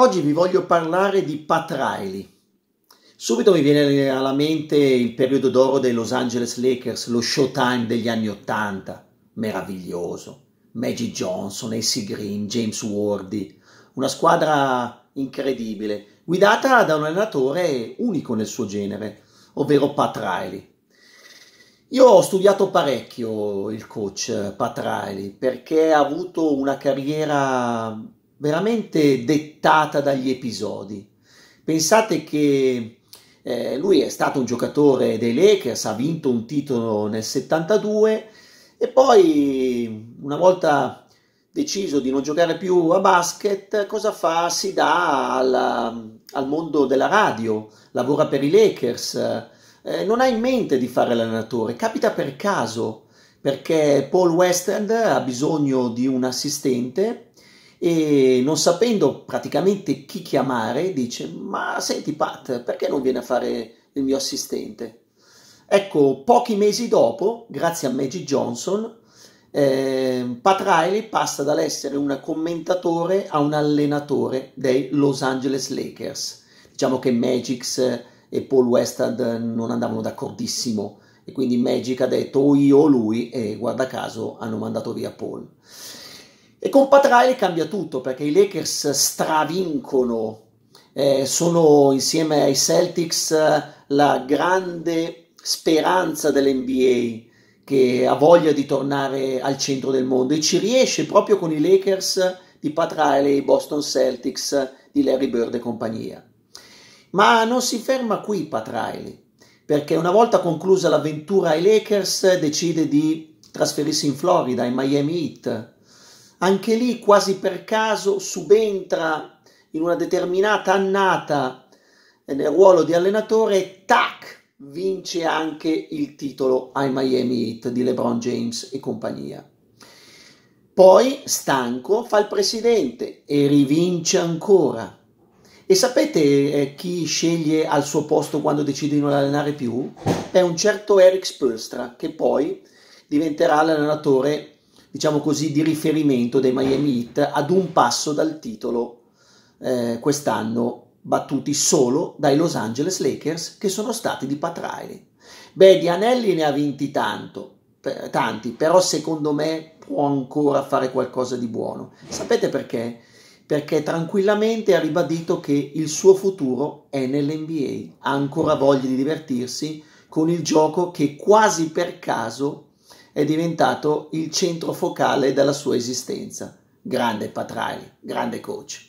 Oggi vi voglio parlare di Pat Riley. Subito mi viene alla mente il periodo d'oro dei Los Angeles Lakers, lo showtime degli anni Ottanta, meraviglioso. Magic Johnson, AC Green, James Wardy, una squadra incredibile, guidata da un allenatore unico nel suo genere, ovvero Pat Riley. Io ho studiato parecchio il coach Pat Riley perché ha avuto una carriera veramente dettata dagli episodi. Pensate che eh, lui è stato un giocatore dei Lakers, ha vinto un titolo nel 72 e poi una volta deciso di non giocare più a basket, cosa fa? Si dà alla, al mondo della radio, lavora per i Lakers, eh, non ha in mente di fare l'allenatore, capita per caso perché Paul Westend ha bisogno di un assistente e non sapendo praticamente chi chiamare dice ma senti Pat perché non viene a fare il mio assistente? Ecco, pochi mesi dopo, grazie a Magic Johnson, eh, Pat Riley passa dall'essere un commentatore a un allenatore dei Los Angeles Lakers. Diciamo che Magic e Paul Westad non andavano d'accordissimo e quindi Magic ha detto o oh, io o lui e guarda caso hanno mandato via Paul. E con Pat Riley cambia tutto perché i Lakers stravincono, eh, sono insieme ai Celtics eh, la grande speranza dell'NBA che ha voglia di tornare al centro del mondo e ci riesce proprio con i Lakers di Pat Riley, Boston Celtics, di Larry Bird e compagnia. Ma non si ferma qui Pat Riley, perché una volta conclusa l'avventura ai Lakers decide di trasferirsi in Florida, in Miami Heat, anche lì quasi per caso subentra in una determinata annata nel ruolo di allenatore, tac, vince anche il titolo ai Miami Heat di LeBron James e compagnia. Poi, stanco, fa il presidente e rivince ancora. E sapete eh, chi sceglie al suo posto quando decide di non allenare più? È un certo Eric Spolstra, che poi diventerà l'allenatore diciamo così, di riferimento dei Miami Heat ad un passo dal titolo eh, quest'anno battuti solo dai Los Angeles Lakers che sono stati di Patraili. Beh, di anelli ne ha vinti tanto, per, tanti, però secondo me può ancora fare qualcosa di buono. Sapete perché? Perché tranquillamente ha ribadito che il suo futuro è nell'NBA, ha ancora voglia di divertirsi con il gioco che quasi per caso è diventato il centro focale della sua esistenza. Grande Patrai, grande coach.